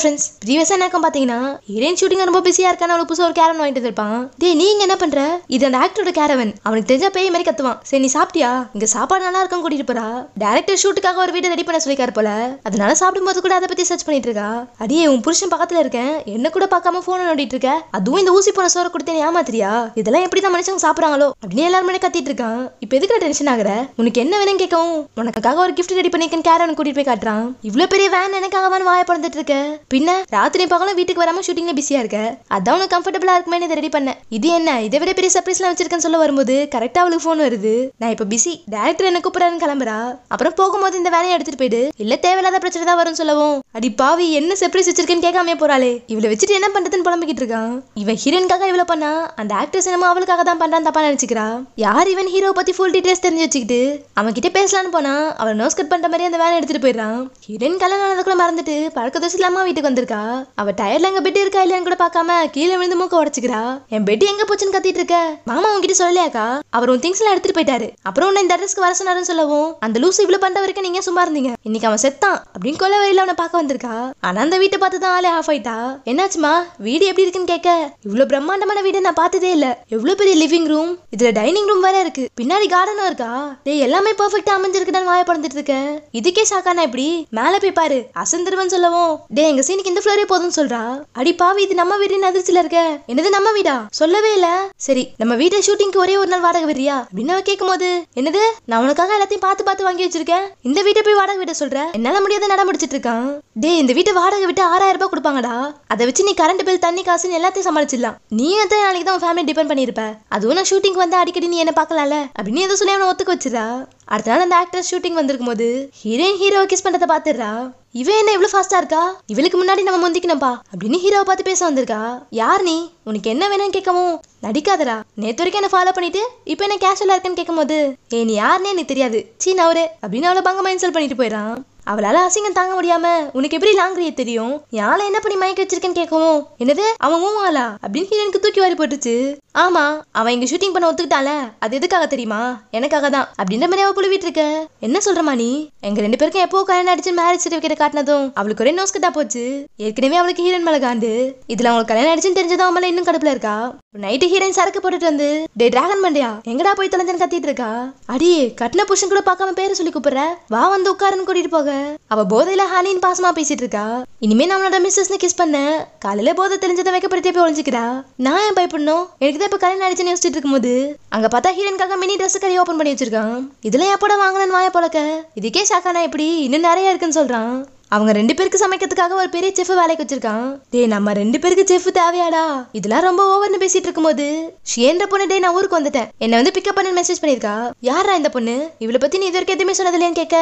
friends ப்ரீவியஸாக என்ன பார்த்தீங்கன்னா ஹீரோயின் ஷூட்டிங் ரொம்ப பிஸியாக இருக்கான்னு அவளுக்கு புதுசாக ஒரு கேரன் வாங்கிட்டு இருப்பான் டே நீங்க என்ன பண்ணுற இது அந்த ஆக்டரோட கேரவன் அவனுக்கு தெரிஞ்ச பேய் மாதிரி கத்துவான் சரி நீ சாப்பிட்டியா இங்கே சாப்பாடு நல்லா இருக்கும் கூட்டிட்டு போறா டேரக்டர் ஷூட்டுக்காக ஒரு வீட்டை ரெடி பண்ண சொல்லிக்காரு போல அதனால சாப்பிடும்போது கூட அதை பற்றி சர்ச் பண்ணிட்டு இருக்கா அடியே உன் புருஷன் பக்கத்தில் இருக்கேன் என்ன கூட பார்க்காம ஃபோனை நோண்டிட்டு இருக்க அதுவும் இந்த ஊசி போன சோற கொடுத்தே ஏமாத்திரியா இதெல்லாம் எப்படி தான் மனுஷங்க சாப்பிட்றாங்களோ அப்படின்னு எல்லாரும் கத்திட்டு இருக்கான் இப்போ எதுக்கு டென்ஷன் ஆகுற உனக்கு என்ன வேணும் கேட்கவும் உனக்காக ஒரு கிஃப்ட் ரெடி பண்ணிருக்கேன் கேரவன் கூட்டிட்டு போய் காட்டுறான் இவ்வளோ பெரிய வேன் எனக்காக வான் வாய பிறந்துட்டு இருக்க பின்ன ராத்திரி பகலும் வீட்டுக்கு வராம ஷூட்டிங்ல பிஸியா இருக்க அதான் உனக்கு கம்ஃபர்டபிளா இருக்குமே இதை ரெடி பண்ண இது என்ன இதை விட பெரிய சர்ப்ரைஸ் எல்லாம் வச்சிருக்கேன்னு சொல்ல வரும்போது கரெக்டா அவளுக்கு போன் வருது நான் இப்ப பிஸி டேரக்டர் என்ன கூப்பிடறான்னு கிளம்புறா அப்புறம் போகும்போது இந்த வேலையை எடுத்துட்டு போயிடு இல்ல தேவையில்லாத பிரச்சனை தான் வரும்னு சொல்லவும் அடி பாவி என்ன சர்ப்ரைஸ் வச்சிருக்கேன்னு கேட்காம போறாளே இவளை வச்சுட்டு என்ன பண்றதுன்னு புலம்பிக்கிட்டு இருக்கான் இவன் ஹீரோயின்காக இவ்வளவு பண்ணா அந்த ஆக்ட்ரஸ் என்னமோ அவளுக்காக தான் பண்றான் தப்பா நினைச்சுக்கிறா யார் இவன் ஹீரோ பத்தி ஃபுல் டீடைல்ஸ் தெரிஞ்சு வச்சுக்கிட்டு அவன் கிட்ட பேசலான்னு போனா அவளை நோஸ் கட் பண்ற மாதிரி அந்த வேலை எடுத்துட்டு போயிடுறான் ஹீரோயின் கல்யாணம் கூட மறந்துட்டு பழக்க தோசை இல்லாம வீட்டுக்கு வந்திருக்கா அவ டயர்ல எங்க பெட்டி இருக்கா இல்லையான்னு கூட பாக்காம கீழே விழுந்து மூக்க உடச்சுக்கிறா என் பெட்டி எங்க போச்சுன்னு கத்திட்டு இருக்க மாமா உங்ககிட்ட சொல்லலையாக்கா அவர் உன் திங்ஸ் எல்லாம் எடுத்துட்டு போயிட்டாரு அப்புறம் உன்னை இந்த அட்ரஸ்க்கு வர சொன்னாருன்னு சொல்லவும் அந்த லூசு இவ்வளவு பண்ற வரைக்கும் நீங்க சும்மா இருந்தீங்க இன்னைக்கு அவன் செத்தான் அப்படின்னு கொல்ல வரையில அவனை பார்க்க வந்திருக்கா ஆனா அந்த வீட்டை பார்த்து தான் ஆளே ஆஃப் ஆயிட்டா என்னாச்சுமா வீடு எப்படி இருக்குன்னு கேட்க இவ்வளவு பிரம்மாண்டமான வீடு நான் பார்த்ததே இல்ல எவ்வளவு பெரிய லிவிங் ரூம் இதுல டைனிங் ரூம் வேற இருக்கு பின்னாடி கார்டனும் இருக்கா டே எல்லாமே பெர்ஃபெக்டா அமைஞ்சிருக்குதான் வாய பறந்துட்டு இருக்க இதுக்கே ஷாக்கானா இப்படி மேல போய் பாரு அசந்திருவன் சொல்லவும் டே எங்க எங்க சீனுக்கு இந்த ஃப்ளோரே போதும்னு சொல்றா அடி பாவி இது நம்ம வீடுன்னு அதிர்ச்சியில இருக்க என்னது நம்ம வீடா சொல்லவே இல்ல சரி நம்ம வீட்டை ஷூட்டிங்க்கு ஒரே ஒரு நாள் வாடகை வரியா அப்படின்னு அவ கேட்கும் போது என்னது நான் உனக்காக எல்லாத்தையும் பார்த்து பார்த்து வாங்கி வச்சிருக்கேன் இந்த வீட்டை போய் வாடகை விட சொல்ற என்னால முடியாத நட முடிச்சிட்டு இருக்கான் டே இந்த வீட்டை வாடகை விட்டு ஆறாயிரம் ரூபாய் கொடுப்பாங்கடா அதை வச்சு நீ கரண்ட் பில் தண்ணி காசுன்னு எல்லாத்தையும் சமாளிச்சிடலாம் நீ எத்தனை நாளைக்கு தான் உன் ஃபேமிலி டிபெண்ட் பண்ணியிருப்ப அதுவும் நான் ஷூட்டிங் வந்து அடிக்கடி நீ என்ன பார்க்கலாம்ல அப்படின்னு எதுவும் சொல்லி அவனை ஒத்துக்க வச்சிடா அடுத்த நாள் அந்த ஆக்டர் ஷூட்டிங் வந்திருக்கும் போது ஹீரோயின் ஹீரோ கிஸ் பண்றதை பாத்துடுறா இவன் என்ன இவ்வளவு ஃபாஸ்டா இருக்கா இவளுக்கு முன்னாடி நம்ம முந்திக்கணும்பா அப்படின்னு ஹீரோவை பார்த்து பேச வந்திருக்கா யார் நீ உனக்கு என்ன வேணும்னு கேட்கவும் நடிக்காதரா நேத்து வரைக்கும் என்ன ஃபாலோ பண்ணிட்டு இப்போ என்ன கேஷுவலா இருக்கேன்னு கேட்கும் போது ஏ நீ யாருன்னே எனக்கு தெரியாது சீ அவரு அப்படின்னு அவளை பங்கமா இன்சல்ட் பண்ணிட்டு போயிடறான் அவளால அசிங்கம் தாங்க முடியாம உனக்கு எப்படி லாங்கிரிய தெரியும் யாழை என்ன பண்ணி மயக்க வச்சிருக்கேன்னு கேட்கவும் என்னது அவன் ஆளா அப்படின்னு எனக்கு தூக்கி வாரி போட்டுச்சு ஆமா அவன் இங்கே ஷூட்டிங் பண்ண ஒத்துக்கிட்டால அது எதுக்காக தெரியுமா எனக்காக தான் அப்படின்ற மாதிரி அவள் புழுவிட்டு இருக்க என்ன சொல்றமா நீ எங்க ரெண்டு பேருக்கும் எப்போ கல்யாணம் அடிச்சு மேரேஜ் சர்டிபிகேட் காட்டினதும் அவளுக்கு ஒரே நோஸ் தான் போச்சு ஏற்கனவே அவளுக்கு ஹீரோன் மேல காண்டு இதில் அவங்களுக்கு கல்யாணம் அடிச்சுன்னு தெரிஞ்சதும் அவன் இன்னும் கடுப்பில் இருக்கா நைட்டு ஹீரோயின் சரக்கு போட்டுட்டு வந்து டே டிராகன் மண்டியா எங்கடா போய் தொலைஞ்சன்னு கத்திட்டு இருக்கா அடி கட்டின புருஷன் கூட பார்க்காம பேரை சொல்லி கூப்பிடுற வா வந்து உட்காருன்னு கூட்டிட்டு போக அவ போதையில ஹானின் பாசமா பேசிட்டு இருக்கா இனிமே நம்மளோட மிஸ்ஸஸ் கிஸ் பண்ண காலையில போதை தெரிஞ்சதை வைக்கப்படுத்தே போய் ஒழிஞ்சுக்கிறா நான் ஏன் பயப்படணும் எனக்கு இதை இப்போ கல்யாணம் ஆயிடுச்சுன்னு யோசிச்சுட்டு இருக்கும்போது அங்கே பார்த்தா ஹீரோன்காக மினி ட்ரெஸ் கடை ஓப்பன் பண்ணி வச்சிருக்கான் இதெல்லாம் எப்போட வாங்கினேன் வாய பழக்க இதுக்கே ஷாக்கானா எப்படி இன்னும் நிறைய இருக்குன்னு சொல்கிறான் அவங்க ரெண்டு பேருக்கு சமைக்கிறதுக்காக ஒரு பெரிய செஃப் வேலைக்கு வச்சிருக்கான் டே நம்ம ரெண்டு பேருக்கு செஃப் தேவையாடா இதெல்லாம் ரொம்ப ஓவர்னு பேசிட்டு இருக்கும்போது ஷேன்ற பொண்ணு டே நான் ஊருக்கு வந்துட்டேன் என்ன வந்து பிக்கப் பண்ணு மெசேஜ் பண்ணிருக்கா யாரா இந்த பொண்ணு இவளை பத்தி நீ இது வரைக்கும் எதுவுமே சொன்னதில்லையான்னு கேட்க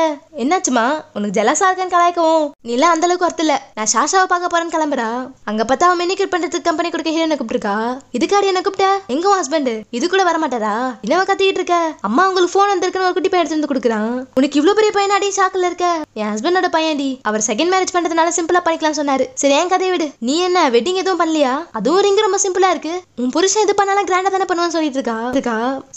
என்னாச்சுமா உனக்கு ஜலசா இருக்கான்னு கலாய்க்கவும் எல்லாம் அந்த அளவுக்கு அர்த்தம் நான் ஷாஷாவை பார்க்க போறேன்னு கிளம்புறா அங்க பார்த்தா அவன் மெனிக்யூர் பண்றதுக்கு கம்பெனி கொடுக்க ஹீரோனை கூப்பிட்டுருக்கா இதுக்காடி என்ன கூப்பிட்ட எங்க ஹஸ்பண்ட் இது கூட வர மாட்டாரா என்னவா கத்திக்கிட்டு இருக்க அம்மா உங்களுக்கு போன் வந்திருக்குன்னு ஒரு குட்டி பையன் எடுத்து வந்து கொடுக்குறான் உனக்கு இவ்வளவு பெரிய பையனாடி ஷாக்கில் இருக்க என் ஹஸ்பண்டோட பையன்டி அவர் அவர் செகண்ட் மேரேஜ் பண்றதுனால சிம்பிளா பண்ணிக்கலாம் சொன்னாரு சரி ஏன் கதையை விடு நீ என்ன வெட்டிங் எதுவும் பண்ணலையா அதுவும் ரிங் ரொம்ப சிம்பிளா இருக்கு உன் புருஷன் எது பண்ணாலும் கிராண்டா தானே பண்ணுவான்னு சொல்லிட்டு இருக்கா இருக்கா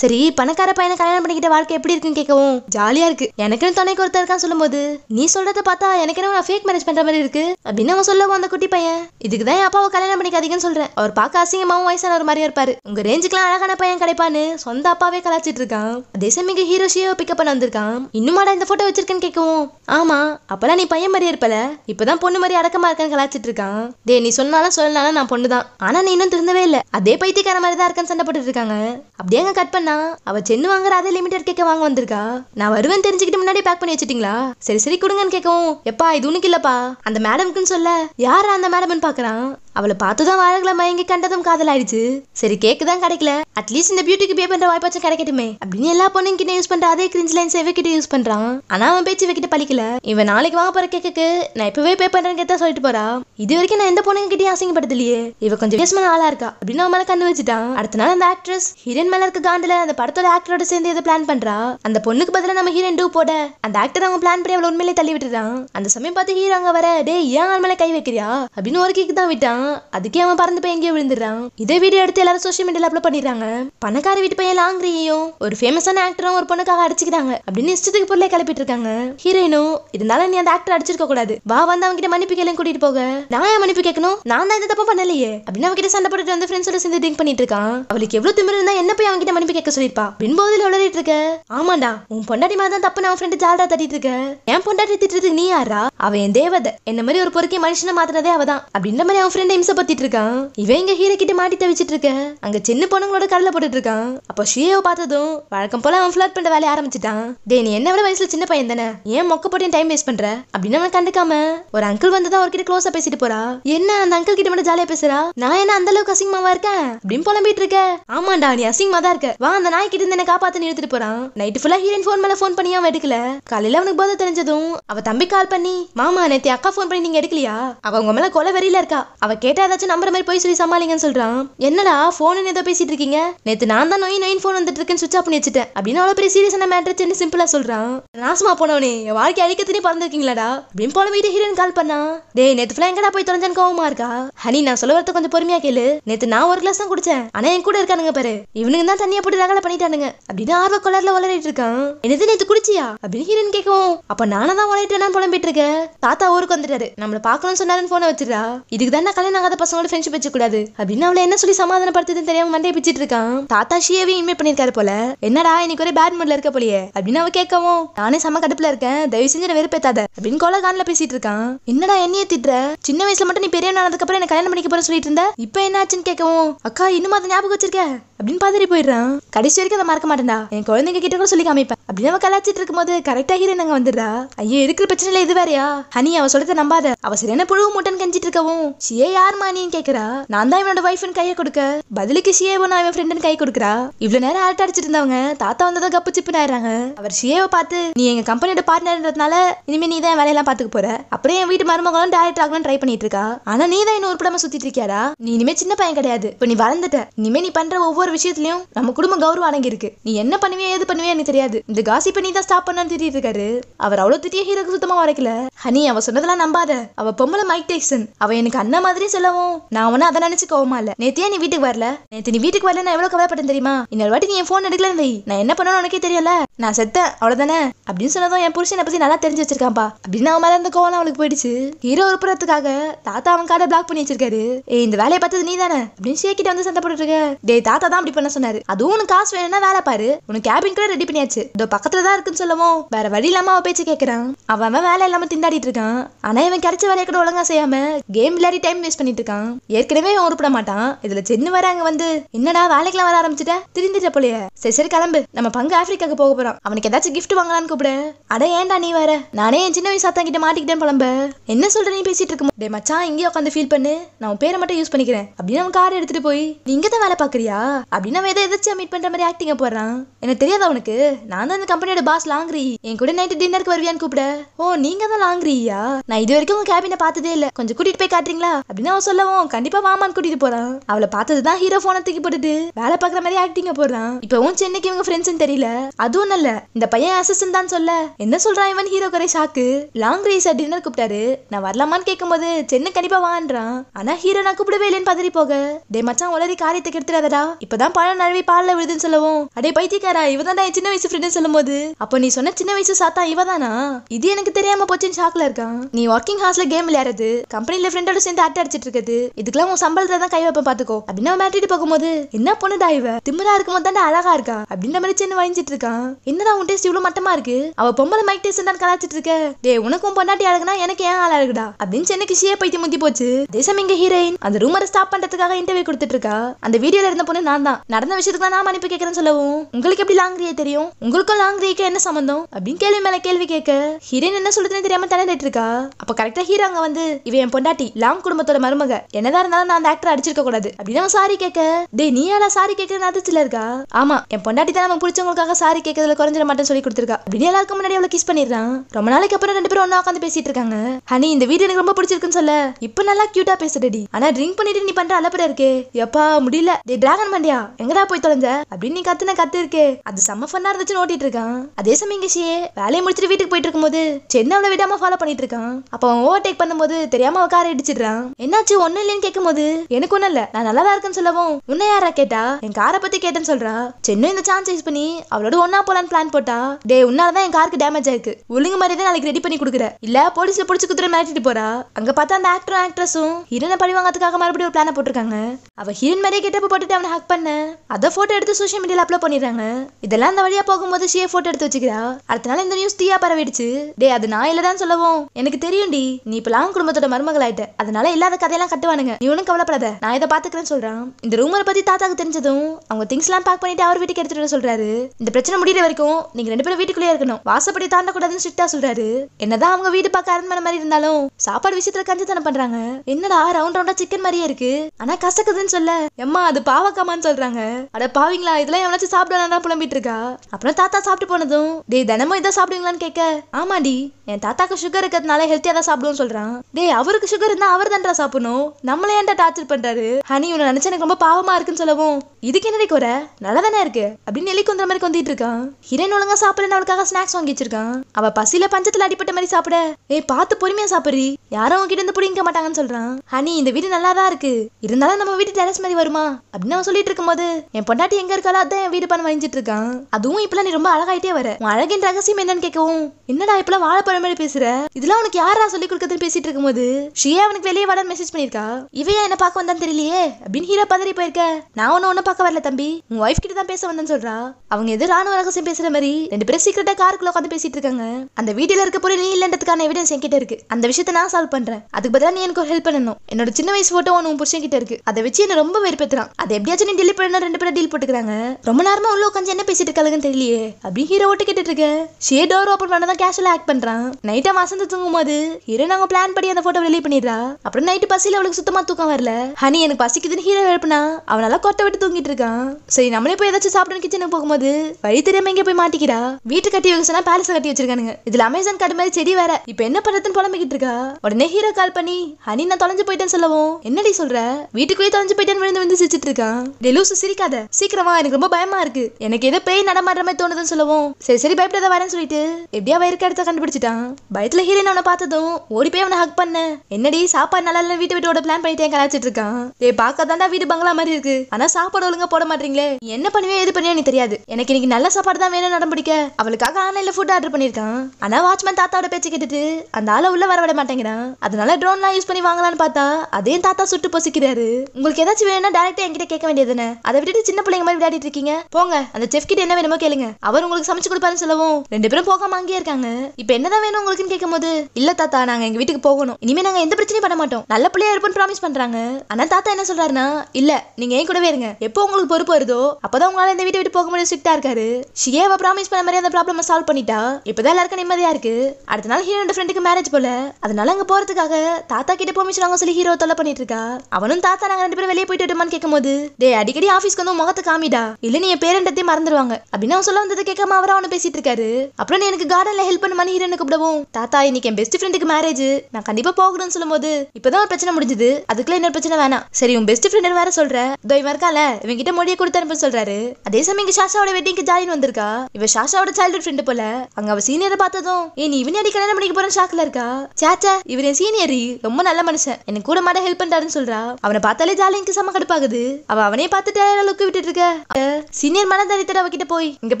சரி பணக்கார பையனை கல்யாணம் பண்ணிக்கிட்ட வாழ்க்கை எப்படி இருக்குன்னு கேட்கவும் ஜாலியா இருக்கு எனக்குன்னு துணைக்கு ஒருத்தர் இருக்கான்னு சொல்லும்போது நீ சொல்றத பார்த்தா எனக்கு என்ன ஃபேக் மேரேஜ் பண்ற மாதிரி இருக்கு அப்படின்னு அவன் சொல்லவும் அந்த குட்டி பையன் இதுக்கு தான் என் அப்பாவை கல்யாணம் பண்ணிக்காதீங்கன்னு சொல்றேன் அவர் பார்க்க அசிங்கமாவும் வயசானவர் மாதிரியா இருப்பாரு உங்க ரேஞ்சுக்குலாம் அழகான பையன் கிடைப்பான்னு சொந்த அப்பாவே கலாச்சிட்டு இருக்கான் அதே சமயம் ஹீரோஷியோ பிக்கப் பண்ண வந்திருக்கான் இன்னும் இந்த போட்டோ வச்சிருக்கேன்னு கேட்கவும் ஆமா அப்பெல்லாம் நீ பையன் மாதிரி இருப்பல இப்பதான் பொண்ணு மாதிரி அடக்கமா இருக்கேன்னு கலாச்சிட்டு இருக்கான் டே நீ சொன்னாலும் சொல்லனாலும் நான் பொண்ணு தான் ஆனா நீ இன்னும் திருந்தவே இல்ல அதே பைத்தியக்கார மாதிரி தான் இருக்கேன்னு சண்டை போட்டுட்டு இருக்காங்க அப்படியேங்க கட் பண்ணா அவ சென்னு வாங்குற அதே லிமிடெட் கேட்க வாங்க வந்திருக்கா நான் வருவேன் தெரிஞ்சுக்கிட்டு முன்னாடி பேக் பண்ணி வச்சிட்டீங்களா சரி சரி கொடுங்கன்னு கேட்கவும் எப்பா இது உனக்கு இல்லப்பா அந்த மேடம்க்குன்னு சொல்ல யாரா அந்த மேடம்னு பாக்குறான் அவளை பார்த்துதான் வாழகளை மயங்கி கண்டதும் காதலாயிடுச்சு சரி கேக்கு தான் கிடைக்கல அட்லீஸ்ட் இந்த பியூட்டிக்கு பே பண்ற வாய்ப்பாச்சும் கிடைக்கட்டுமே அப்படின்னு எல்லா பொண்ணுங்க கிட்ட யூஸ் பண்ற அதே கிரிஞ்ச் லைன்ஸ் கிட்ட யூஸ் பண்றான் ஆனா அவன் பேச்சு இவகிட்ட பழிக்கல இவன் நாளைக்கு வாங்க போற கேக்குக்கு நான் இப்பவே பே பண்றேன்னு தான் சொல்லிட்டு போறா இது வரைக்கும் நான் எந்த பொண்ணுங்க கிட்டயும் அசிங்கப்படுத்தலையே இவ கொஞ்சம் வித்தியாசமான ஆளா இருக்கா அப்படின்னு அவன் கண்டு வச்சுட்டான் அடுத்த நாள் அந்த ஆக்ட்ரஸ் ஹீரோயின் மேல இருக்க காண்டில அந்த படத்தோட ஆக்டரோட சேர்ந்து எதை பிளான் பண்றா அந்த பொண்ணுக்கு பதிலாக நம்ம ஹீரோயின் டூ போட அந்த ஆக்டர் அவங்க பிளான் பண்ணி அவளை உண்மையிலே தள்ளி விட்டுறான் அந்த சமயம் பார்த்து ஹீரோ அங்க வர டே ஏன் அவன் மேல கை வைக்கிறியா அப்படின்னு ஒரு கேக்கு தான் விட்டான் போயிடுறான் அதுக்கே அவன் பறந்து போய் எங்கேயோ விழுந்துடுறான் இதே வீடியோ எடுத்து எல்லாரும் சோஷியல் மீடியால அப்லோட் பண்ணிடுறாங்க பணக்கார வீட்டு பையன் லாங்கிரியும் ஒரு ஃபேமஸான ஆக்டரும் ஒரு பொண்ணுக்காக அடிச்சுக்கிறாங்க அப்படின்னு இஷ்டத்துக்கு பொருளே கிளப்பிட்டு இருக்காங்க ஹீரோயினும் இருந்தாலும் நீ அந்த ஆக்டர் அடிச்சிருக்க கூடாது வா வந்து அவங்க கிட்ட மன்னிப்பு கேளு கூட்டிட்டு போக நான் ஏன் மன்னிப்பு கேட்கணும் நான் தான் இந்த தப்பு பண்ணலையே அப்படின்னு அவங்க கிட்ட சண்டை போட்டுட்டு வந்து ஃப்ரெண்ட்ஸோட சேர்ந்து ட்ரிங்க் பண்ணிட்டு இருக்கான் அவளுக்கு எவ்வளவு திமிரு இருந்தா என்ன போய் அவங்க கிட்ட மன்னிப்பு கேட்க சொல்லிருப்பா பின்போதில் உளறிட்டு இருக்க ஆமாண்டா உன் பொண்டாட்டி மாதிரி தான் தப்பு நான் ஃப்ரெண்டு ஜாலரா தட்டிட்டு இருக்க என் பொண்டாட்டி திட்டுறது நீ யாரா அவன் என் தேவதை என்ன மாதிரி ஒரு பொறுக்கை மனுஷனை மாத்தினதே அவதான் அப்படின்ற மாதிரி அவன் ஃப்ரெண்ட் என்ன இம்சப்பத்திட்டு இருக்கான் இவன் எங்க ஹீரோ கிட்ட மாட்டி தவிச்சிட்டு இருக்க அங்க சின்ன பொண்ணுங்களோட கடல போட்டுட்டு இருக்கான் அப்போ ஷியோவை பார்த்ததும் வழக்கம் போல அவன் ஃபிளாட் பண்ற வேலையை ஆரம்பிச்சிட்டான் டே நீ என்ன விட வயசுல சின்ன பையன் தானே ஏன் மொக்க போட்டு டைம் வேஸ்ட் பண்ற அப்படின்னு அவன் கண்டுக்காம ஒரு அங்கிள் வந்து தான் அவர்கிட்ட க்ளோஸா பேசிட்டு போறா என்ன அந்த அங்கிள் கிட்ட மட்டும் ஜாலியா பேசுறா நான் என்ன அந்த அளவுக்கு அசிங்கமாவா இருக்கேன் அப்படின்னு புலம்பிட்டு இருக்க ஆமாண்டா நீ அசிங்கமா தான் இருக்க வா அந்த நாய் கிட்ட இருந்து என்ன காப்பாத்து நிறுத்திட்டு போறான் நைட்டு ஃபுல்லா ஹீரோயின் ஃபோன் மேல ஃபோன் பண்ணி அவன் எடுக்கல காலையில அவனுக்கு போதை தெரிஞ்சதும் அவ தம்பி கால் பண்ணி மாமா நேத்தி அக்கா ஃபோன் பண்ணி நீங்க எடுக்கலையா அவ உங்க மேல கொலை வெறியில இருக்கா அவ கேட்டால் ஏதாச்சும் நம்புற மாதிரி போய் சொல்லி சமாளிங்கன்னு சொல்கிறான் என்னடா ஃபோன் ஏதோ பேசிட்டு இருக்கீங்க நேற்று நான் தான் நோய் நோயின் ஃபோன் வந்துட்டு இருக்குன்னு சுவிச் ஆஃப் பண்ணி வச்சுட்டேன் அப்படின்னு அவ்வளோ பெரிய சீரியஸான மேட்டர் சின்ன சிம்பிளாக சொல்கிறான் நாசமாக போனவனே என் வாழ்க்கை அழிக்கத்தினே பறந்துருக்கீங்களாடா அப்படின்னு போன வீட்டு ஹீரோன் கால் பண்ணா டே நேற்று ஃபுல்லாக எங்கடா போய் தொலைஞ்சான்னு கோவமா இருக்கா ஹனி நான் சொல்ல வரத்தை கொஞ்சம் பொறுமையாக கேளு நேற்று நான் ஒரு கிளாஸ் தான் குடிச்சேன் ஆனால் என் கூட இருக்கானுங்க பாரு இவனுங்க தான் தண்ணியை போட்டு ரகலை பண்ணிட்டானுங்க அப்படின்னு ஆர்வ கொலர்ல வளரிட்டு இருக்கான் என்னது நேற்று குடிச்சியா அப்படின்னு ஹீரன் கேட்கவும் அப்போ நானும் தான் வளரிட்டேனான்னு புலம்பிட்டு இருக்கேன் தாத்தா ஊருக்கு வந்துட்டாரு நம்மளை பார்க்கணும்னு சொன்னாருன்னு ஃபோனை வச்சிருக்கா இதுக்கு தான் நான் இனிமேல் பசங்களோட ஃப்ரெண்ட்ஷிப் வச்சுக்கூடாது அப்படின்னு அவளை என்ன சொல்லி சமாதானப்படுத்துதுன்னு தெரியாம மண்டே பிச்சிட்டு இருக்கான் தாத்தா ஷியாவே இனிமே பண்ணியிருக்காரு போல என்னடா இன்னைக்கு ஒரே பேட் மூட்ல இருக்க போலியே அப்படின்னு அவ கேட்கவும் நானே செம கடுப்புல இருக்கேன் தயவு செஞ்சு வெறுப்பேத்தாத அப்படின்னு கோலா கான்ல பேசிட்டு இருக்கான் என்னடா என்னைய திட்டுற சின்ன வயசுல மட்டும் நீ பெரிய ஆனதுக்கு அப்புறம் என்ன கல்யாணம் பண்ணிக்க போற சொல்லிட்டு இருந்த இப்ப என்ன ஆச்சுன்னு கேட்கவும் அக்கா இன்னும் அதை ஞாபகம் வச்சிருக்க அப்படின்னு பதறி போயிடுறான் கடைசி வரைக்கும் அதை மறக்க மாட்டேன்டா என் குழந்தைங்க கிட்ட கூட சொல்லி காமிப்பேன் அப்படின்னு அவன் கலாச்சிட்டு இருக்கும்போது கரெக்டா ஹீரோயின் அங்க வந்துடுறா ஐயோ இருக்கிற பிரச்சனை பிரச்சனையில இது வேறையா ஹனி அவ சொல்றத நம்பாத அவ சரியான புழுவு மூட்டன் கஞ்சிட்டு இருக்கவும் சிஏ யார் மானின்னு கேக்குறா நான் தான் இவனோட ஒய்ஃப்னு கையை கொடுக்க பதிலுக்கு சிஏவோ நான் இவன் ஃப்ரெண்டுன்னு கை கொடுக்குறா இவ்வளவு நேரம் அலட்ட அடிச்சிட்டு இருந்தவங்க தாத்தா வந்ததும் கப்பு சிப்புன்னு ஆயிடுறாங்க அவர் சிஏவை பார்த்து நீ எங்க கம்பெனியோட பார்ட்னர்ன்றதுனால இனிமே நீ தான் வேலையெல்லாம் பாத்துக்க போற அப்புறம் என் வீட்டு மருமகளும் டேரக்டர் ஆகணும்னு ட்ரை பண்ணிட்டு இருக்கா ஆனா நீ தான் இன்னும் உருப்படாம சுத்திட்டு இருக்கியாடா நீ இனிமே சின்ன பையன் கிடையாது இப்ப நீ வளர்ந்துட்ட இனிமே நீ பண்ற ஒவ்வொரு விஷயத்துலயும் நம்ம குடும்பம் கௌரவம் அடங்கியிருக்கு நீ என்ன பண்ணுவியா ஏது பண்ணுவியா எனக்கு தெரியாது இந்த காசி பண்ணி தான் ஸ்டாப் பண்ணு தெரியுது இருக்காரு அவர் அவ்வளவு திட்டிய ஹீரோக்கு சுத்தமா வரைக்கல ஹனி அவ சொன்னதெல்லாம் நம்பாத அவ பொம்பளை மைக் டேக்ஸன் அவ எனக்கு அண்ணன் மாதிரி சொல்லவும் நான் அவனை அதை நினைச்சு கோவமா இல்ல நேத்தியா நீ வீட்டுக்கு வரல நேத்து நீ வீட்டுக்கு வரல நான் எவ்வளவு கவலைப்பட்டேன் தெரியுமா இன்னொரு வாட்டி நீ என் போன் எடுக்கல வை நான் என்ன பண்ணணும் உனக்கே தெரியல நான் செத்தேன் அவ்வளவுதானே அப்படின்னு சொன்னதும் என் புருஷனை பத்தி நல்லா தெரிஞ்சு வச்சிருக்கான்பா அப்படின்னு அவன் மேல இருந்த கோவம் அவளுக்கு போயிடுச்சு ஹீரோ உருப்புறதுக்காக தாத்தா அவன் கார்டை பிளாக் பண்ணி வச்சிருக்காரு ஏய் இந்த வேலையை பார்த்தது நீ தானே அப்படின்னு ஷேக்கிட்ட வந்து சந்தப்பட்டு இருக்க டே தாத்தா தான் அப்படி பண்ண சொன்னாரு அதுவும் உனக்கு காசு வேணும்னா வேலை பாரு உனக்கு கேபின் கூட ரெடி பண்ணியாச்சு இதோ பக்கத்துல தான் இருக்குன்னு சொல்லவும் வேற வழி இல்லாம அவ பேச்சு கேட்கறான் அவன் அவன் வேலை இல்லாம திண்டாடிட்டு இருக்கான் ஆனா இவன் கிடைச்ச வேலையை கூட ஒழுங்கா செய்யாம கேம் விளையாடி டைம் வேஸ்ட் பண்ணிட்டு இருக்கான் ஏற்கனவே அவன் உருப்பிட மாட்டான் இதுல சென்னு வர அங்க வந்து என்னடா வேலைக்கெல்லாம் வர ஆரம்பிச்சுட்ட திருந்திட்ட போலயே சரி சரி கிளம்பு நம்ம பங்கு ஆப்பிரிக்காக்கு போக போறோம் அவனுக்கு ஏதாச்சும் கிஃப்ட் வாங்கலான்னு கூப்பிடு அட ஏன்டா நீ வேற நானே என் சின்ன வயசு அத்தான் கிட்ட மாட்டிக்கிட்டேன் புலம்ப என்ன சொல்ற நீ பேசிட்டு இருக்கும் டே மச்சான் இங்கேயே உட்காந்து ஃபீல் பண்ணு நான் உன் பேரை மட்டும் யூஸ் பண்ணிக்கிறேன் அப்படின்னு நம்ம கார் எடுத்துட்டு போய் நீ இங்க தான் வேலை பாக்குறியா அப்படின்னு அவன் எதை எதிர்த்து மீட் பண்ற மாதிரி ஆக்டிங்க போடுறான் எனக்கு தெரியாது அவனுக்கு நான் தான் இந்த கம்பெனியோட பாஸ் லாங்ரி என் கூட நைட்டு டின்னருக்கு வருவியான்னு கூப்பிட ஓ நீங்க தான் லாங்ரியா நான் இது வரைக்கும் உங்க கேபினை பார்த்ததே இல்ல கொஞ்சம் கூட்டிட்டு போய் காட்டுறீங்களா அப்படின்னு அவன் சொல்லவும் கண்டிப்பா வாமான்னு கூட்டிட்டு போறான் அவளை பார்த்ததுதான் ஹீரோ போனை தூக்கி போட்டுட்டு வேலை பாக்குற மாதிரி ஆக்டிங்க போடுறான் இப்போ உன் சென்னைக்கு இவங்க ஃப்ரெண்ட்ஸ் தெரியல அதுவும் இல்ல இந்த பையன் அசிஸ்டன் தான் சொல்ல என்ன சொல்றான் இவன் ஹீரோ கரை ஷாக்கு லாங் சார் டின்னர் கூப்பிட்டாரு நான் வரலாமான்னு கேட்கும்போது சென்னை கண்டிப்பா வான்றான் ஆனா ஹீரோ நான் கூப்பிடவே இல்லைன்னு பதறி போக டே மச்சான் உலரி காரியத்தை கெடுத்துறாதடா இப்பதான் பழம் நழுவி பாலில் விழுதுன்னு சொல்லவும் அடே பைத்தியக்காரா இவ என் சின்ன வயசு ஃப்ரெண்டுன்னு சொல்லும்போது அப்போ நீ சொன்ன சின்ன வயசு சாத்தா இவதானா இது எனக்கு தெரியாம போச்சுன்னு ஷாக்ல இருக்கான் நீ ஒர்க்கிங் ஹார்ஸ்ல கேம் விளையாடுறது கம்பெனில ஃப்ரெண்டோட சேர்ந்து அட்டை அடிச்சிட்டு இருக்குது இதுக்கெல்லாம் உன் சம்பளத்தை தான் கை வைப்பேன் பாத்துக்கோ அப்படின்னு மேட்டிட்டு போகும்போது என்ன பொண்ணுடா இவ திமிரா இருக்கும்போது தான் அழகா இருக்கா அப்படின்ற மாதிரி சின்ன வாங்கிட்டு இருக்கான் என்னடா உன் டேஸ்ட் இவ்வளவு மட்டமா இருக்கு அவ பொம்பளை மைக் டேஸ்ட் தான் கலாச்சிட்டு இருக்க டே உனக்கும் பொண்டாட்டி அழகுனா எனக்கு ஏன் ஆளா இருக்குடா அப்படின்னு சென்னைக்கு ஷியே பைத்தி முத்தி போச்சு தேசம் இங்க ஹீரோயின் அந்த ரூமரை ஸ்டாப் பண்றதுக்காக இன்டர்வியூ கொடுத்துட்டு இருக்கா அந்த வீடியோல இருந்த பொண்ணு நான் நான் நடந்த விஷயத்துக்கு தான் நான் மன்னிப்பு கேட்கறேன்னு சொல்லவும் உங்களுக்கு எப்படி லாங்கிரியை தெரியும் உங்களுக்கும் லாங்கிரிக்கு என்ன சம்பந்தம் அப்படின்னு கேள்வி மேல கேள்வி கேட்க ஹீரோயின் என்ன சொல்லுதுன்னு தெரியாம தலையிட்டு இருக்கா அப்ப கரெக்டா ஹீரோ அங்க வந்து இவ என் பொண்டாட்டி லாங் குடும்பத்தோட மருமக என்னதான் இருந்தாலும் நான் அந்த ஆக்டர் அடிச்சிருக்க கூடாது அப்படின்னு சாரி கேட்க டே நீ யாரா சாரி கேட்கறது அதிர்ச்சியில இருக்கா ஆமா என் பொண்டாட்டி தான் நம்ம பிடிச்சவங்களுக்காக சாரி கேட்கறதுல குறைஞ்சிட மாட்டேன்னு சொல்லி கொடுத்துருக்கா அப்படின்னு எல்லாருக்கும் முன்னாடி அவளை கிஸ் பண்ணிடுறான் ரொம்ப நாளைக்கு அப்புறம் ரெண்டு பேரும் ஒன்னா உட்காந்து பேசிட்டு இருக்காங்க ஹனி இந்த வீடு எனக்கு ரொம்ப பிடிச்சிருக்குன்னு சொல்ல இப்ப நல்லா கியூட்டா பேசுறடி ஆனா ட்ரிங்க் பண்ணிட்டு நீ பண்ற அலப்பட இருக்கு எப்பா முடியல டே டிராகன் மண்டியா சூர்யா எங்கடா போய் தொலைஞ்ச அப்படின்னு நீ கத்துன கத்து இருக்கே அது செம்ம ஃபன்னா இருந்துச்சுன்னு ஓட்டிட்டு இருக்கான் அதே சமயம் இங்கேஷியே வேலையை முடிச்சுட்டு வீட்டுக்கு போயிட்டு இருக்கும்போது சென்னை அவளை விடாம ஃபாலோ பண்ணிட்டு இருக்கான் அப்போ அவன் ஓவர்டேக் பண்ணும்போது தெரியாம அவ காரை அடிச்சிடுறான் என்னாச்சு ஒன்னும் இல்லைன்னு கேட்கும் போது எனக்கு ஒன்றும் இல்லை நான் நல்லா தான் இருக்குன்னு சொல்லவும் உன்ன யாரா கேட்டா என் காரை பத்தி கேட்டேன்னு சொல்றா சென்னை இந்த சான்ஸ் யூஸ் பண்ணி அவளோட ஒன்னா போலான்னு பிளான் போட்டா டே உன்னாலதான் என் காருக்கு டேமேஜ் ஆயிருக்கு ஒழுங்கு மாதிரி தான் நாளைக்கு ரெடி பண்ணி கொடுக்குற இல்ல போலீஸ்ல புடிச்சு குத்துற மாட்டிட்டு போறா அங்க பார்த்தா அந்த ஆக்டரும் ஆக்ட்ரஸும் ஹீரோனை பழி வாங்கறதுக்காக மறுபடியும் ஒரு பிளான போட்டிருக்காங்க அவ ஹீரோன் மாதிரியே கெட்டப்ப போட்டுட்டு அவனை ஹக் பண்ண பண்ணேன் அதை ஃபோட்டோ எடுத்து சோஷியல் மீடியாவில் அப்லோட் பண்ணிடுறாங்க இதெல்லாம் அந்த வழியாக போகும்போது ஷியா ஃபோட்டோ எடுத்து வச்சுக்கிறா அடுத்த நாள் இந்த நியூஸ் தீயா பரவிடுச்சு டே அது நான் இல்லைதான் சொல்லவும் எனக்கு தெரியும்டி நீ லாங் குடும்பத்தோட மருமகள் ஆயிட்ட அதனால இல்லாத கதையெல்லாம் கட்டுவானுங்க நீ ஒன்றும் கவலைப்படாத நான் இதை பார்த்துக்கிறேன்னு சொல்கிறான் இந்த ரூமரை பற்றி தாத்தாக்கு தெரிஞ்சதும் அவங்க திங்ஸ் எல்லாம் பேக் பண்ணிட்டு அவர் வீட்டுக்கு எடுத்துட்டு வர சொல்கிறாரு இந்த பிரச்சனை முடிகிற வரைக்கும் நீங்கள் ரெண்டு பேரும் வீட்டுக்குள்ளேயே இருக்கணும் வாசப்படி தாண்டக்கூடாதுன்னு ஸ்ட்ரிக்டாக சொல்கிறாரு என்னதான் அவங்க வீடு பார்க்க அரண்மனை மாதிரி இருந்தாலும் சாப்பாடு விஷயத்துல கஞ்சித்தனம் பண்றாங்க என்னடா ரவுண்ட் ரவுண்டா சிக்கன் மாதிரியே இருக்கு ஆனா கசக்குதுன்னு சொல்ல எம்மா அது பாவக்காமான்னு சொல்றாங்க அட பாவீங்களா இதெல்லாம் எவனாச்சும் சாப்பிடலாம்டா புலம்பிட்டு இருக்கா அப்புறம் தாத்தா சாப்பிட்டு போனதும் டே தினமும் இதை சாப்பிடுவீங்களான்னு கேட்க ஆமாடி என் தாத்தாக்கு சுகர் இருக்கிறதுனால ஹெல்த்தியா தான் சாப்பிடுவோம் சொல்றான் டே அவருக்கு சுகர் இருந்தா அவர் தான்டா சாப்பிடணும் நம்மளே ஏன்டா டார்ச்சர் பண்றாரு ஹனி உன்னை நினைச்சா எனக்கு ரொம்ப பாவமா இருக்குன்னு சொல்லவும் இதுக்கு என்ன குற நல்லா தானே இருக்கு அப்படின்னு எலி கொந்த மாதிரி கொந்திட்டு இருக்கான் ஹிரன் ஒழுங்கா சாப்பிடணும் அவளுக்காக ஸ்நாக்ஸ் வாங்கி வச்சிருக்கான் அவ பசியில பஞ்சத்துல அடிப்பட்ட மாதிரி சாப்பிட ஏய் பார்த்து பொறுமையா சாப்பிடு யாரும் உங்ககிட்ட இருந்து பிடிக்க மாட்டாங்கன்னு சொல்றான் ஹனி இந்த வீடு நல்லா தான் இருக்கு இருந்தாலும் நம்ம வீட்டு டெரஸ் மாதிரி வருமா அப்படின்னு அவன் சொல்லிட்டு இருக்க இருக்கும்போது என் பொண்டாட்டி எங்க இருக்காளோ அதான் என் வீடு பணம் வரைஞ்சிட்டு இருக்கான் அதுவும் இப்பெல்லாம் நீ ரொம்ப அழகாயிட்டே வர உன் அழகின் ரகசியம் என்னன்னு கேட்கவும் என்னடா இப்பெல்லாம் வாழைப்பழம் மாதிரி பேசுற இதெல்லாம் உனக்கு யாரா சொல்லி கொடுக்குறதுன்னு பேசிட்டு இருக்கும்போது ஷியா அவனுக்கு வெளியே வரன்னு மெசேஜ் பண்ணிருக்கா இவையா என்ன பார்க்க வந்தான் தெரியலையே அப்படின்னு ஹீரோ பதறி போயிருக்க நான் ஒன்னும் ஒண்ணு பார்க்க வரல தம்பி உன் ஒய்ஃப் கிட்ட தான் பேச வந்தேன் சொல்றா அவங்க எது ராணுவ ரகசியம் பேசுற மாதிரி ரெண்டு பேரும் சீக்கிரட்டா காருக்குள்ள உட்காந்து பேசிட்டு இருக்காங்க அந்த வீட்டுல இருக்க போய் நீ இல்லன்றதுக்கான எவிடன்ஸ் என்கிட்ட இருக்கு அந்த விஷயத்த நான் சால்வ் பண்றேன் அதுக்கு பதிலாக நீ எனக்கு ஒரு ஹெல்ப் பண்ணணும் என்னோட சின்ன வயசு போட்டோ ஒன்னு புருஷன் கிட்ட இருக்கு அதை வச்சு என்ன ரொம்ப வெறுப்பேத்துறான் அதை எப்படியாச்சும் நீ ரெண்டு பேரும் ரெண்டு பேரும் டீல் போட்டுக்கிறாங்க ரொம்ப நேரமா உள்ள உட்காந்து என்ன பேசிட்டு இருக்காங்கன்னு தெரியலையே அப்படி ஹீரோ ஓட்டு கேட்டுட்டு இருக்கேன் ஷே டோர் ஓப்பன் பண்ண தான் ஆக்ட் பண்றான் நைட்டா வசந்து தூங்கும் போது ஹீரோ நாங்க பிளான் படி அந்த போட்டோ வெளியே பண்ணிடுறா அப்புறம் நைட்டு பசியில அவளுக்கு சுத்தமா தூக்கம் வரல ஹனி எனக்கு பசிக்குதுன்னு ஹீரோ எழுப்பினா அவனால கொட்டை விட்டு தூங்கிட்டு இருக்கான் சரி நம்மளே போய் ஏதாச்சும் சாப்பிடணும் கிச்சனுக்கு போகும்போது வழி தெரியாம இங்க போய் மாட்டிக்கிறா வீட்டு கட்டி வைக்க சொன்னா பேலஸ் கட்டி வச்சிருக்கானுங்க இதுல அமேசான் காடு மாதிரி செடி வேற இப்ப என்ன பண்றதுன்னு புலம்பிக்கிட்டு இருக்கா உடனே ஹீரோ கால் பண்ணி ஹனி நான் தொலைஞ்சு போயிட்டேன்னு சொல்லவும் என்னடி சொல்ற வீட்டுக்குள்ளே தொலைஞ்சு போயிட்டேன்னு விழுந்து வந்து சிரிச்சிட்டு இருக்கான் டெலு லூசு சிரிக்காத சீக்கிரமா எனக்கு ரொம்ப பயமா இருக்கு எனக்கு ஏதோ பேய் நடமாடுற மாதிரி தோணுதுன்னு சொல்லவும் சரி சரி பயப்படாத வரேன் சொல்லிட்டு எப்படியா வயிறு இடத்த கண்டுபிடிச்சிட்டான் பயத்துல ஹீரோயின் அவனை பார்த்ததும் ஓடி போய் அவனை ஹக் பண்ண என்னடி சாப்பாடு நல்லா இல்லை வீட்டு வீட்டோட பிளான் பண்ணிட்டேன் கலாச்சிட்டு இருக்கான் ஏ பாக்க தான் வீடு பங்களா மாதிரி இருக்கு ஆனா சாப்பாடு ஒழுங்கா போட மாட்டீங்களே என்ன பண்ணுவே எது பண்ணியோ எனக்கு தெரியாது எனக்கு இன்னைக்கு நல்ல சாப்பாடு தான் வேணும் நடம் பிடிக்க அவளுக்காக ஆன்லைன்ல ஃபுட் ஆர்டர் பண்ணிருக்கான் ஆனா வாட்ச்மேன் தாத்தாவோட பேச்சு கேட்டுட்டு அந்த ஆளை உள்ள வர விட மாட்டேங்கிறான் அதனால ட்ரோன்லாம் யூஸ் பண்ணி வாங்கலாம்னு பார்த்தா அதையும் தாத்தா சுட்டு பொசிக்கிறாரு உங்களுக்கு ஏதாச்சும் வேணும்னா டேரக்டா என்கிட்ட கேட்க வேண்டியது என்ன அதை விட்டுட்டு சின்ன பிள்ளைங்க மாதிரி விளையாடிட்டு இருக்கீங்க போங்க அந்த செஃப் கிட்ட என்ன வேணுமோ கேளுங்க அவர் உங்களுக்கு சமைச்சு கொடுப்பாருன்னு சொல்லவும் ரெண்டு பேரும் போகாம அங்கேயே இருக்காங்க இப்போ என்னதான் வேணும் உங்களுக்குன்னு கேட்கும் போது இல்ல தாத்தா நாங்க எங்க வீட்டுக்கு போகணும் இனிமே நாங்க எந்த பிரச்சனையும் பண்ண மாட்டோம் நல்ல பிள்ளையா இருப்போம் ப்ராமிஸ் பண்றாங்க ஆனா தாத்தா என்ன சொல்றாருன்னா இல்ல நீங்க ஏன் கூடவே இருங்க எப்போ உங்களுக்கு பொறுப்பு வருதோ அப்பதான் உங்களால இந்த வீட்டை விட்டு போக முடியும் ஸ்ட்ரிக்டா இருக்காரு ஷியேவா ப்ராமிஸ் பண்ண மாதிரி அந்த ப்ராப்ளம் சால்வ் பண்ணிட்டா இப்பதான் எல்லாருக்கும் நிம்மதியா இருக்கு அடுத்த நாள் ஹீரோட ஃப்ரெண்டுக்கு மேரேஜ் போல அதனால அங்க போறதுக்காக தாத்தா கிட்ட பெர்மிஷன் வாங்க சொல்லி ஹீரோ தொல்லை பண்ணிட்டு இருக்கா அவனும் தாத்தா நாங்க ரெண்டு பேரும் வெளியே போயிட்டு விட்டோமான்னு கேட்கும் போது டே அடி அடிக்கடி ஆபீஸ்க்கு வந்து முகத்தை காமிடா இல்ல நீ பேரண்டத்தையும் மறந்துடுவாங்க அப்படின்னு அவன் சொல்ல வந்தது கேட்காம அவரா அவனு பேசிட்டு இருக்காரு அப்புறம் நீ எனக்கு கார்டன்ல ஹெல்ப் பண்ண மணி ஹீரனை கூப்பிடவும் தாத்தா இன்னைக்கு என் பெஸ்ட் ஃப்ரெண்டுக்கு மேரேஜ் நான் கண்டிப்பா போகணும்னு போது இப்பதான் ஒரு பிரச்சனை முடிஞ்சது அதுக்குள்ள இன்னொரு பிரச்சனை வேணாம் சரி உன் பெஸ்ட் ஃப்ரெண்ட் வேற சொல்ற தோய் மறக்கால இவங்க கிட்ட மொழியை கொடுத்து அனுப்ப சொல்றாரு அதே சமயம் இங்க ஷாஷாவோட வெட்டிங்க்கு ஜாயின் வந்திருக்கா இவ ஷாஷாவோட சைல்ட்ஹுட் ஃப்ரெண்டு போல அங்க அவ சீனியரை பார்த்ததும் ஏ நீ இவனே அடி கல்யாணம் பண்ணிக்க போறேன் ஷாக்ல இருக்கா சாச்சா இவர் என் சீனியரி ரொம்ப நல்ல மனுஷன் எனக்கு கூட மாட ஹெல்ப் பண்றாருன்னு சொல்றா அவனை பார்த்தாலே ஜாலியனுக்கு செம கடுப்பாகுது அவ அவனே பார்த்து பார்த்துட்டு அளவுக்கு விட்டுட்டு இருக்க சீனியர் மன தரித்திர அவகிட்ட போய் இங்க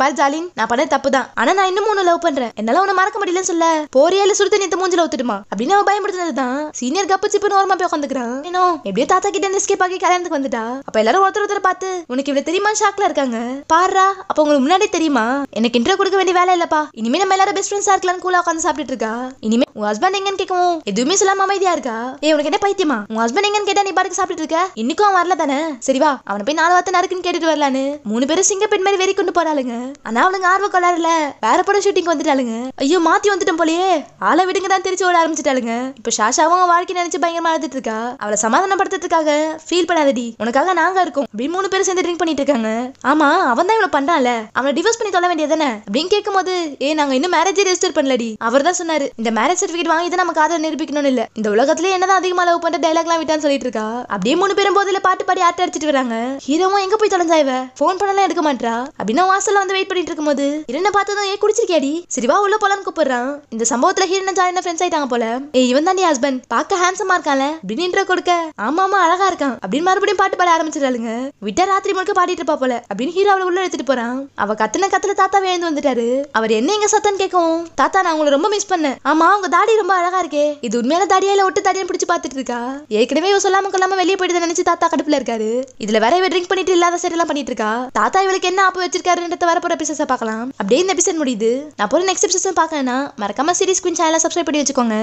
பாரு ஜாலின் நான் பண்ண தப்பு தான் ஆனா நான் இன்னும் உன்னை லவ் பண்றேன் என்னால உன்ன மறக்க முடியலன்னு சொல்ல போறியால சுடுத்த நித்த மூஞ்சில ஊத்துட்டுமா அப்படின்னு அவன் பயன்படுத்தினது சீனியர் கப்பு சிப்பு நோர்மா போய் உட்காந்துக்கிறான் ஏனோ எப்படியோ தாத்தா கிட்ட இருந்து எஸ்கேப் ஆகி கல்யாணத்துக்கு வந்துட்டா அப்ப எல்லாரும் ஒருத்தர் ஒருத்தர் பார்த்து உனக்கு இவ்வளவு தெரியுமா ஷாக்ல இருக்காங்க பாருடா அப்ப உங்களுக்கு முன்னாடி தெரியுமா எனக்கு இன்ட்ரோ கொடுக்க வேண்டிய வேலை இல்லப்பா இனிமே நம்ம எல்லாரும் பெஸ்ட் ஃப்ரெண்ட்ஸா இருக்கலாம்னு கூலா உட்காந்து சாப்பிட்டு இருக்கா இனிமே உன் ஹஸ்பண்ட் எங்கன்னு கேட்கவும் எதுவுமே சொல்லாம அமைதியா இருக்கா ஏ உனக்கு என்ன பைத்தியமா உன் ஹஸ்பண்ட் எங்கன்னு கேட்டா நீ பாருக்கு சாப்பிட்டு இருக்க இன்னைக்கும் அவன் வரல தானே வா அவனை போய் நாலு வார்த்தை நடக்குன்னு கேட்டுட்டு வரலான்னு மூணு பேரும் சிங்க பெண் மாதிரி வெறி கொண்டு போறாளுங்க ஆனா அவளுங்க ஆர்வ கொள்ளாருல வேற படம் ஷூட்டிங் வந்துட்டாளுங்க ஐயோ மாத்தி வந்துட்டோம் போலயே ஆளை விடுங்க தான் திருச்சி ஓட ஆரம்பிச்சிட்டாளுங்க இப்ப ஷாஷாவும் வாழ்க்கை நினைச்சு பயங்கரமா அழுதுட்டு இருக்கா அவளை சமாதானப்படுத்துறதுக்காக ஃபீல் பண்ணாதடி உனக்காக நாங்க இருக்கோம் அப்படின்னு மூணு பேரும் சேர்ந்து ட்ரிங்க் பண்ணிட்டு இருக்காங்க ஆமா அவன் தான் இவ்வளவு பண்றான்ல அவளை டிவோர்ஸ் பண்ணி தொல்ல வேண்டியதானே அப்படின்னு கேட்கும்போது ஏ நாங்க இன்னும் மேரேஜ் ரெஜிஸ்டர் பண்ணலடி அவர் தான் சொன்னாரு இந்த மேரேஜ் சர்டிபிகேட் வாங்கி தான் நம்ம காதல் நிரூபிக்கணும் இல்ல இந்த உலகத்துல என்னதான் அதிகமா லவ் பண்ற எல்லாம் விட்டான்னு சொல்லிட்டு இருக்கா அப்படியே மூணு பேரும் போதில பாட்டு பாடி ஆட்ட அடிச்சிட்டு வராங்க ஹீரோமா எங்க போய் தொலைஞ்சா இவ போன் பண்ணலாம் எடுக்க மாட்டா அப்படின்னா வாசல்ல வந்து வெயிட் பண்ணிட்டு இருக்கும்போது இரண்டு பார்த்ததும் ஏன் குடிச்சிருக்கியாடி சரிவா உள்ள போலான்னு கூப்பிடுறான் இந்த சம்பவத்துல ஹீரோன ஜாலின ஃப்ரெண்ட்ஸ் ஆயிட்டாங்க போல ஏ இவன் தாண்டி ஹஸ்பண்ட் பார்க்க ஹேண்ட்ஸமா இருக்கான்ல அப்படின்னு இன்ட்ரோ கொடுக்க ஆமா ஆமா அழகா இருக்கான் அப்படின்னு மறுபடியும் பாட்டு பாட ஆரம்பிச்சிடாளுங்க விட்டா ராத்திரி முழுக்க பாடிட்டு இருப்பா போல அப்படின்னு ஹீரோ அவளை உள்ள எடுத்துட்டு போறான் அவ கத்துன கத்துல தாத்தா வேந்து வந்துட்டாரு அவர் என்ன எங்க சத்தம் கேட்கும் தாத்தா நான் உங்களை ரொம்ப மிஸ் பண்ணேன் ஆமா உங்க தாடி ரொம்ப அழகா இருக்கே இது உண்மையில தாடியா இல்ல ஒட்டு தாடியா பிடிச்சு பாத்துட்டு இருக்கா ஏற்கனவே சொல்லாம கொள்ளாம வெளியே போயிட்டு நினைச்சு தாத்தா கடுப்புல இருக்காரு இதுல வேற இவர் ட்ரிங்க் பண்ணிட்டு இல்லாத சைட் எல்லாம் பண்ணிட்டு இருக்கா தாத்தா இவளுக்கு என்ன ஆப்பு வச்சிருக்காருன்றத வரப்போற எபிசோட பார்க்கலாம் அப்படியே இந்த எபிசோட் முடியுது நான் போற நெக்ஸ்ட் எபிசோட் பார்க்கணும்னா மறக்காம சீரிஸ் குயின் சேனல் சப்ஸ்கிரைப் பண்ணி வச்சுக்கோங்க